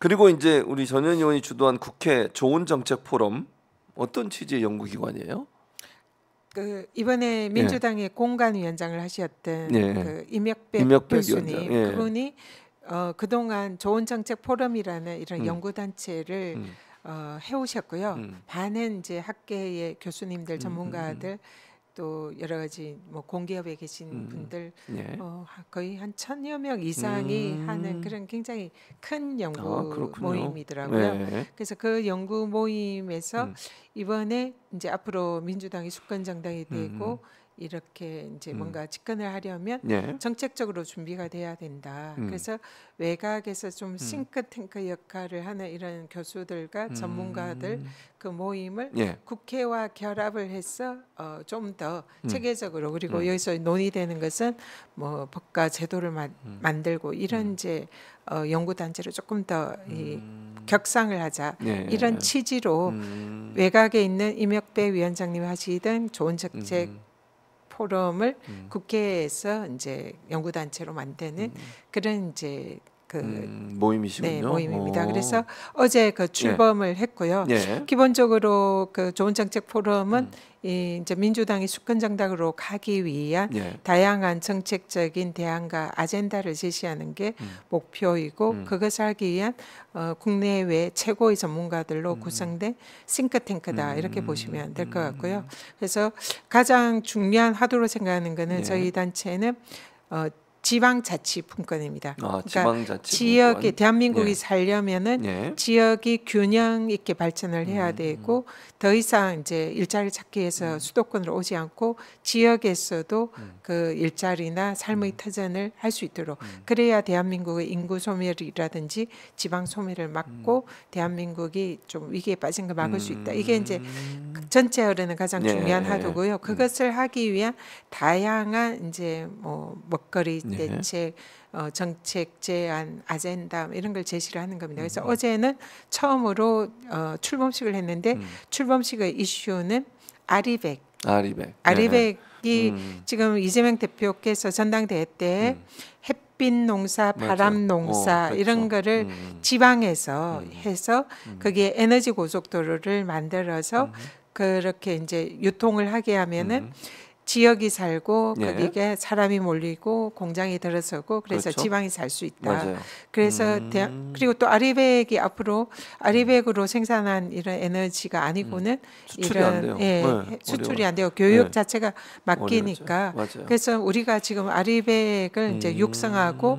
그리고 이제 우리 전현 의원이 주도한 국회 좋은 정책 포럼 어떤 취지의 연구기관이에요? 그 이번에 예. 민주당의 예. 공간위원장을 하셨던 예. 그 임혁백, 임혁 교수님 예. 그분이 어, 그동안 좋은 정책 포럼이라는 이런 음. 연구단체를 음. 어, 해오셨고요. 음. 반은 이제 학계의 교수님들, 전문가들 음, 음, 음, 또 여러 가지 뭐 공기업에 계신 음, 분들 예. 어, 거의 한 천여 명 이상이 음. 하는 그런 굉장히 큰 연구 아, 모임이더라고요. 예. 그래서 그 연구 모임에서 음. 이번에 이제 앞으로 민주당이 수권 정당이 되고 음, 음. 이렇게 이제 음. 뭔가 집권을 하려면 예. 정책적으로 준비가 돼야 된다. 음. 그래서 외곽에서 좀 음. 싱크탱크 역할을 하는 이런 교수들과 음. 전문가들 그 모임을 예. 국회와 결합을 해서 어, 좀더 음. 체계적으로 그리고 여기서 논의되는 것은 뭐 법과 제도를 마, 만들고 이런 이제 어, 연구단체를 조금 더이 격상을 하자 예. 이런 예. 취지로 외곽에 있는 임혁배 위원장님 하시던 좋은 정책 포럼을 음. 국회에서 이제 연구단체로 만드는 음. 그런 이제 그 음, 네, 모임이시군요. 네, 모임입니다. 오. 어. 그래서 어제 그 예. 출범을 예. 했고요. 예. 기본적으로 그 좋은 정책 포럼은 음. 이 이제 민주당이 수권 정당으로 가기 위한 예. 다양한 정책적인 대안과 아젠다를 제시하는 게 음. 목표이고 음. 그것을 하기 위한 어, 국내외 최고의 전문가들로 음. 구성된 싱크탱크다 이렇게 보시면 음. 될것 같고요. 그래서 가장 중요한 화두로 생각하는 거는 예. 저희 단체는 어, 지방자치분권입니다. 아, 그러니까 지역에 대한민국이 예. 살려면은 예. 지역이 균형 있게 발전을 해야 음, 되고 더 이상 이제 일자리를 찾기 위해서 음. 수도권으로 오지 않고 지역에서도 음. 그 일자리나 삶의 음. 터전을 할 수 있도록 음. 그래야 대한민국의 인구 소멸이라든지 지방 소멸을 막고 음. 대한민국이 좀 위기에 빠진 걸 막을 수 있다. 이게 이제 그 전체 흐르는 가장 예, 중요한 하도고요. 그것을 하기 위한 다양한 이제 뭐 먹거리 대책, 네. 어, 정책 제안, 아젠다 이런 걸 제시를 하는 겁니다. 그래서 음. 어제는 처음으로 어, 출범식을 했는데 음. 출범식의 이슈는 아리백. 아리백. 아리백이 네. 음. 지금 이재명 대표께서 전당대회 때 음. 햇빛 농사, 바람 맞아요. 어, 농사 어, 이런 거를 음, 음. 지방에서 해서 거기에 에너지 고속도로를 만들어서 그렇게 이제 유통을 하게 하면은 지역이 살고 예. 거기에 사람이 몰리고 공장이 들어서고 그래서 그렇죠. 지방이 살 수 있다. 맞아요. 그래서 음. 대학, 그리고 또 아리백이 앞으로 음. 아리백으로 생산한 이런 에너지가 아니고는 음. 수출이 이런 안 돼요. 예, 네. 수출이 어려워안 되고 교육 네. 자체가 맡기니까 그래서 우리가 지금 아리백을 음. 이제 육성하고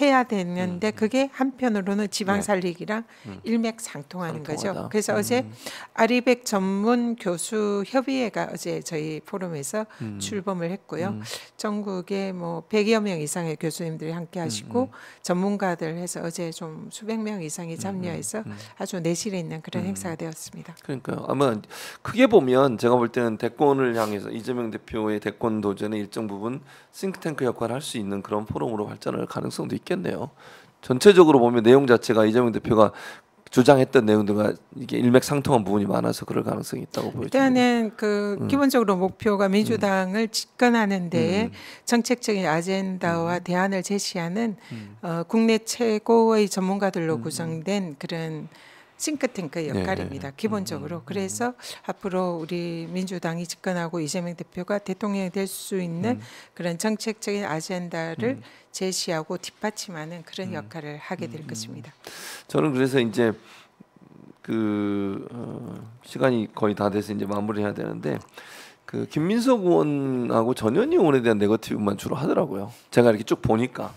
해야 되는데 음, 음. 그게 한편으로는 지방 네. 살리기랑 네. 음. 일맥상통하는 거죠. 그래서 음. 어제 아리백 전문 교수 협의회가 어제 저희 포럼에서 음. 출범을 했고요. 음. 전국에 뭐 100여 명 이상의 교수님들이 함께 하시고 전문가들 해서 어제 좀 수백 명 이상이 참여해서 아주 내실에 있는 그런 행사가 되었습니다. 그러니까 아마 크게 보면 제가 볼 때는 대권을 향해서 이재명 대표의 대권 도전의 일정 부분 싱크탱크 역할을 할 수 있는 그런 포럼으로 발전할 가능성도 있 있겠네요. 전체적으로 보면 내용 자체가 이재명 대표가 주장했던 내용들과 이게 일맥상통한 부분이 많아서 그럴 가능성이 있다고 보여요. 일단은 그 음. 기본적으로 목표가 음. 민주당을 음. 집권하는데 음. 정책적인 아젠다와 음. 대안을 제시하는 음. 어, 국내 최고의 전문가들로 구성된 그런 싱크탱크의 네, 역할입니다. 네. 기본적으로. 음, 음, 음. 그래서 앞으로 우리 민주당이 집권하고 이재명 대표가 대통령이 될 수 있는 그런 정책적인 아젠다를 제시하고 뒷받침하는 그런 역할을 하게 될 것입니다. 저는 그래서 이제 그 어, 시간이 거의 다 돼서 이제 마무리해야 되는데 그 김민석 의원하고 전현희 의원에 대한 네거티브만 주로 하더라고요. 제가 이렇게 쭉 보니까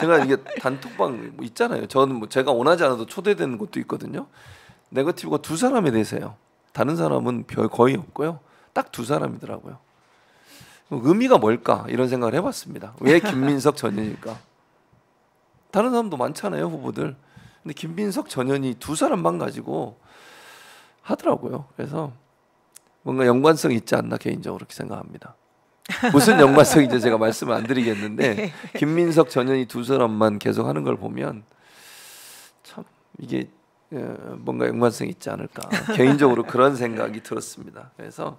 제가 이게 단톡방 뭐 있잖아요. 저는 뭐 제가 원하지 않아도 초대되는 것도 있거든요. 네거티브가 두 사람에 대해서요. 다른 사람은 별 거의 없고요. 딱 두 사람이더라고요. 뭐 의미가 뭘까 이런 생각을 해봤습니다. 왜 김민석 전현일까? 다른 사람도 많잖아요 후보들. 근데 김민석 전현이 두 사람만 가지고 하더라고요. 그래서 뭔가 연관성 있지 않나 개인적으로 그렇게 생각합니다. 무슨 연관성인지 제가 말씀을 안 드리겠는데 네. 김민석 전현희 두 사람만 계속 하는 걸 보면 참 이게 예, 뭔가 연관성이 있지 않을까 개인적으로 그런 생각이 들었습니다. 그래서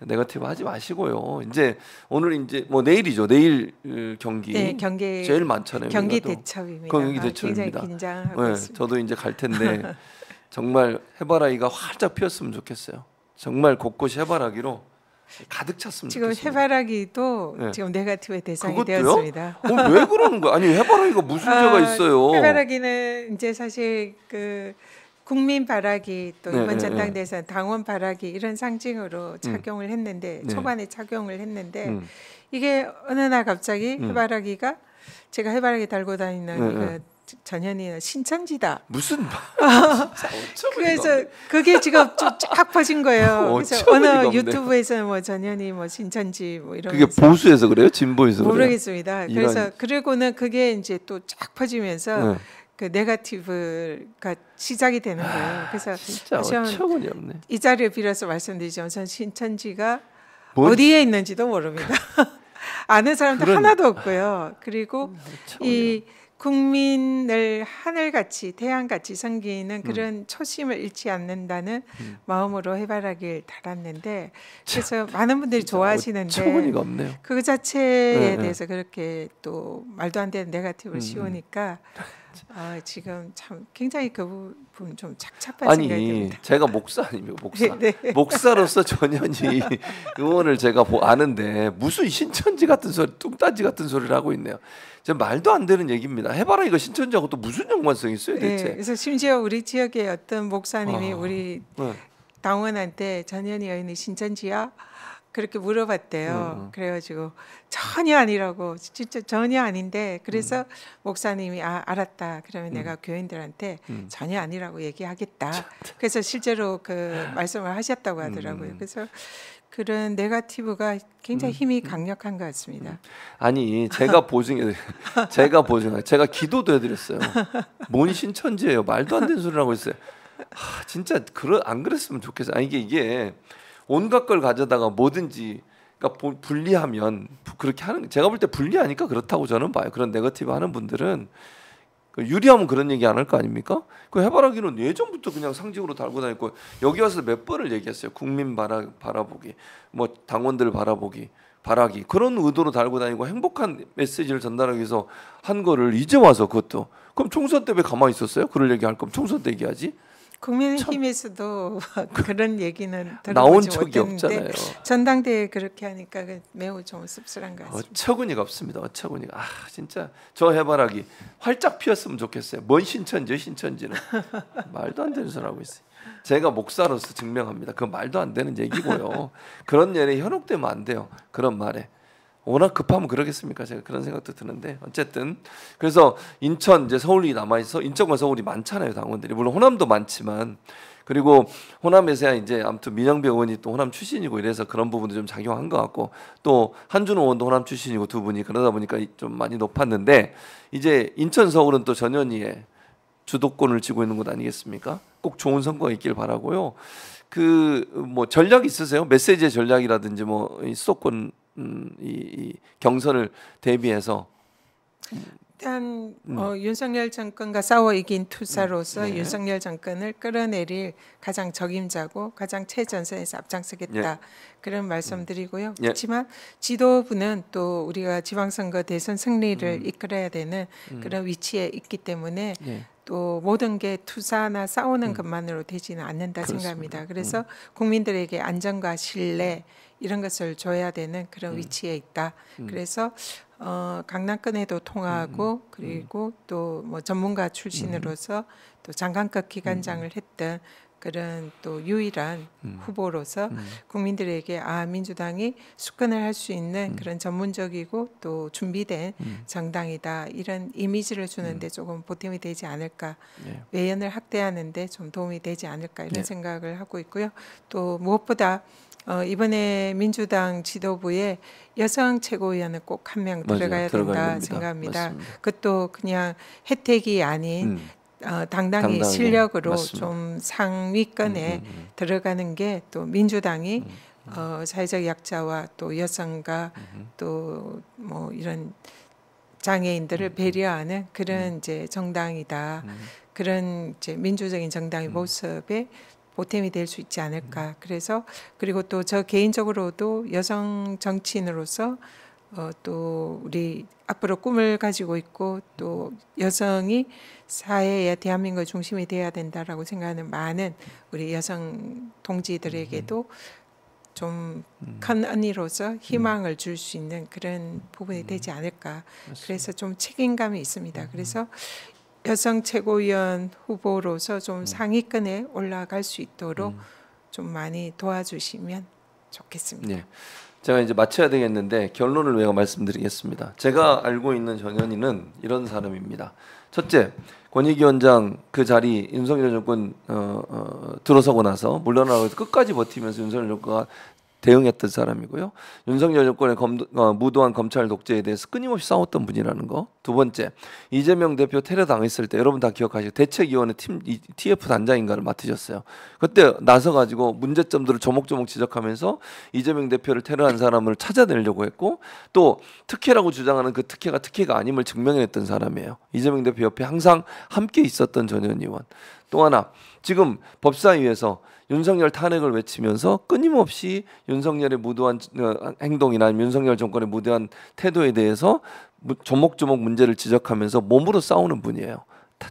네거티브 하지 마시고요. 이제 오늘 이제 뭐 내일이죠. 내일 어, 경기 네, 경기 제일 많잖아요. 경기 대첩입니다. 경기 대첩입니다. 긴장하고 네, 있습니다. 저도 이제 갈 텐데 정말 해바라기가 활짝 피었으면 좋겠어요. 정말 곳곳이 해바라기로 가득 찼습니다. 지금 좋겠습니다. 해바라기도 네. 지금 네가티브의 대상이 그것도요? 되었습니다. 어, 왜 그러는 거야? 아니 해바라기가 무슨 죄가 아, 있어요? 해바라기는 이제 사실 그 국민 바라기 또 네, 이번 네, 전당대회에서 네, 당원 바라기 이런 상징으로 음. 착용을 했는데 네. 초반에 착용을 했는데 음. 이게 어느 날 갑자기 음. 해바라기가 제가 해바라기 달고 다니는 네, 네. 그 전현이나 신천지다. 무슨 어, 그래서 그게 지금 쫙 퍼진 거예요. 그래서 어느 유튜브에서 뭐 전현이 뭐 신천지 뭐 이런 그게 보수에서 그래요? 진보에서 모르겠습니다. 그래요? 그래서 이런. 그리고는 그게 이제 또 쫙 퍼지면서 네. 그 네가티브가 시작이 되는 거예요. 아, 그래서 진짜 어처구니 없네. 이 자리를 빌어서 말씀드리지전 신천지가 뭔? 어디에 있는지도 모릅니다. 그- 아는 사람도 그런... 하나도 없고요. 그리고 음, 이 국민을 하늘같이 태양같이 섬기는 음. 그런 음. 초심을 잃지 않는다는 음. 마음으로 해바라기를 달았는데 그래서 참, 많은 분들이 좋아하시는데 뭐, 그거 자체에 네, 네. 대해서 네. 그렇게 또 말도 안 되는 네가티브를 음, 음. 씌우니까 아, 지금 참 굉장히 그 부분 좀 착잡한 아니, 생각이 듭니다. 제가 목사 아닙니까? 목사. 네. 네. 목사로서 전현희 의원을 제가 아는데 무슨 신천지 같은 소리, 뚱딴지 같은 소리를 하고 있네요. 제 말도 안 되는 얘기입니다. 해봐라 이거 신천지하고 또 무슨 연관성이 있어요 네, 대체? 네, 그래서 심지어 우리 지역의 어떤 목사님이 아, 우리 네. 당원한테 전현희 의원이 신천지야? 그렇게 물어봤대요. 음, 음, 그래가지고 전혀 아니라고 진짜 전혀 아닌데 그래서 음. 목사님이 아 알았다. 그러면 내가 음. 교인들한테 음. 전혀 아니라고 얘기하겠다. 그래서 실제로 그 말씀을 하셨다고 하더라고요. 그래서 그런 네가티브가 굉장히 힘이 강력한 것 같습니다. 아니 제가 보증해 제가 보증해 제가 기도도 해드렸어요. 뭔 신천지예요? 말도 안 되는 소리라고 했어요. 하, 진짜 그러 안 그랬으면 좋겠어요. 아니 이게 이게 온갖 걸 가져다가 뭐든지 그러니까 분리하면 그렇게 하는 제가 볼 때 분리하니까 그렇다고 저는 봐요. 그런 네거티브 하는 분들은 그 유리하면 그런 얘기 안 할 거 아닙니까? 그 해바라기는 예전부터 그냥 상징으로 달고 다니고 여기 와서 몇 번을 얘기했어요. 국민 바라, 바라보기, 뭐 당원들 바라보기, 바라기 그런 의도로 달고 다니고 행복한 메시지를 전달하기 위해서 한 거를 이제 와서 그것도 그럼 총선 때 왜 가만히 있었어요? 그럴 얘기할 거면 총선 때 얘기하지. 국민의힘에서도 그런 얘기는 나온 적이 없잖아요. 전당대회 그렇게 하니까 그 매우 좀 씁쓸한 것 같습니다. 어처구니가 없습니다. 어처구니가 아 진짜 저 해바라기 활짝 피었으면 좋겠어요. 뭔 신천지 신천지는 말도 안 되는 소리 하고 있어요. 제가 목사로서 증명합니다. 그 말도 안 되는 얘기고요. 그런 일에 현혹되면 안 돼요. 그런 말에. 워낙 급하면 그러겠습니까? 제가 그런 생각도 드는데 어쨌든 그래서 인천 이제 서울이 남아 있어 인천과 서울이 많잖아요 당원들이 물론 호남도 많지만 그리고 호남에서야 이제 아무튼 민영배 의원이 또 호남 출신이고 이래서 그런 부분도 좀 작용한 것 같고 또 한준 의원도 호남 출신이고 두 분이 그러다 보니까 좀 많이 높았는데 이제 인천 서울은 또 전현희의 주도권을 쥐고 있는 곳 아니겠습니까? 꼭 좋은 선거가 있길 바라고요. 그 뭐 전략 있으세요? 메시지의 전략이라든지 뭐 수도권 음, 이, 이 경선을 대비해서 일단 음. 어, 윤석열 정권과 싸워 이긴 투사로서 음. 네. 윤석열 정권을 끌어내릴 가장 적임자고 가장 최전선에서 앞장서겠다 네. 그런 말씀드리고요. 네. 그렇지만 지도부는 또 우리가 지방선거 대선 승리를 음. 이끌어야 되는 음. 그런 위치에 있기 때문에 예. 또 모든 게 투사나 싸우는 음. 것만으로 되지는 않는다 그렇습니다. 생각합니다. 음. 그래서 국민들에게 안전과 신뢰 이런 것을 줘야 되는 그런 위치에 있다. 그래서 어, 강남권에도 통하고 음, 음, 음. 그리고 또 뭐 전문가 출신으로서 또 장관급 기관장을 했던 그런 또 유일한 음. 후보로서 음. 국민들에게 아 민주당이 수권을 할 수 있는 음. 그런 전문적이고 또 준비된 정당이다 이런 이미지를 주는데 조금 보탬이 되지 않을까 예. 외연을 확대하는데 좀 도움이 되지 않을까 이런 예. 생각을 하고 있고요 또 무엇보다 어, 이번에 민주당 지도부에 여성 최고위원은 꼭 한 명 들어가야 된다 생각합니다. 맞습니다. 그것도 그냥 혜택이 아닌 음. 어, 당당히, 실력으로 맞습니다. 좀 상위권에 음, 음, 음. 들어가는 게 또 민주당이 음, 음. 어, 사회적 약자와 또 여성과 또 뭐 이런 장애인들을 배려하는 그런 이제 정당이다. 그런 이제 민주적인 정당의 모습에 보탬이 될 수 있지 않을까. 그래서 그리고 또 저 개인적으로도 여성 정치인으로서 어, 또 우리 앞으로 꿈을 가지고 있고 또 여성이 사회에 대한민국의 중심이 돼야 된다라고 생각하는 많은 우리 여성 동지들에게도 좀큰 음. 언니로서 음. 희망을 줄 수 있는 그런 부분이 되지 음. 않을까. 그래서 좀 책임감이 있습니다. 그래서 여성 최고위원 후보로서 좀 음. 상위권에 올라갈 수 있도록 음. 좀 많이 도와주시면 좋겠습니다. 네. 제가 이제 마쳐야 되겠는데 결론을 외워 말씀드리겠습니다. 제가 알고 있는 전현희는 이런 사람입니다. 첫째, 권익위원장 그 자리 윤석열 정권 어, 어, 들어서고 나서 물러나고 끝까지 버티면서 윤석열 정부가 대응했던 사람이고요. 윤석열 정권의 검, 어, 무도한 검찰 독재에 대해서 끊임없이 싸웠던 분이라는 거. 두 번째, 이재명 대표 테러 당했을 때 여러분 다 기억하시죠? 대책위원회 팀 TF 단장인가를 맡으셨어요. 그때 나서 가지고 문제점들을 조목조목 지적하면서 이재명 대표를 테러한 사람을 찾아내려고 했고 또 특혜라고 주장하는 그 특혜가 특혜가 아님을 증명해던 사람이에요. 이재명 대표 옆에 항상 함께 있었던 전현 의원. 또 하나 지금 법사위에서 윤석열 탄핵을 외치면서 끊임없이 윤석열의 무도한 어, 행동이나 윤석열 정권의 무도한 태도에 대해서 조목조목 문제를 지적하면서 몸으로 싸우는 분이에요.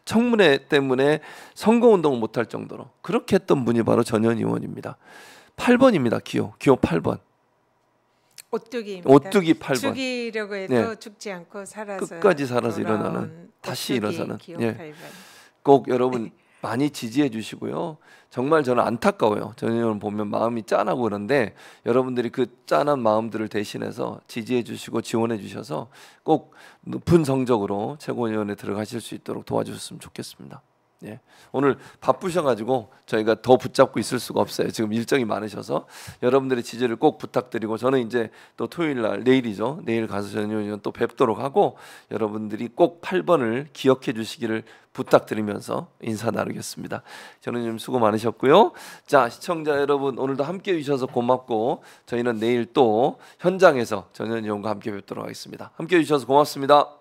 청문회 때문에 선거운동을 못 할 정도로 그렇게 했던 분이 바로 전현 의원입니다. 8번입니다. 기호. 기호 8번. 오뚜기입니다. 오뚜기 8번. 죽이려고 해도 예. 죽지 않고 살아서 끝까지 살아서 일어나는 다시 일어서는 예. 꼭 여러분 네. 많이 지지해 주시고요. 정말 저는 안타까워요. 저는 보면 마음이 짠하고 그런데 여러분들이 그 짠한 마음들을 대신해서 지지해 주시고 지원해 주셔서 꼭 높은 성적으로 최고위원회 들어가실 수 있도록 도와주셨으면 좋겠습니다. 예. 오늘 바쁘셔가지고 저희가 더 붙잡고 있을 수가 없어요. 지금 일정이 많으셔서 여러분들의 지지를 꼭 부탁드리고 저는 이제 또 토요일 날 내일이죠. 내일 가서 저는 또 뵙도록 하고 여러분들이 꼭 8번을 기억해 주시기를 부탁드리면서 인사 나누겠습니다. 저는 님 수고 많으셨고요. 자 시청자 여러분 오늘도 함께 해주셔서 고맙고 저희는 내일 또 현장에서 전현이 과 함께 뵙도록 하겠습니다. 함께 해주셔서 고맙습니다.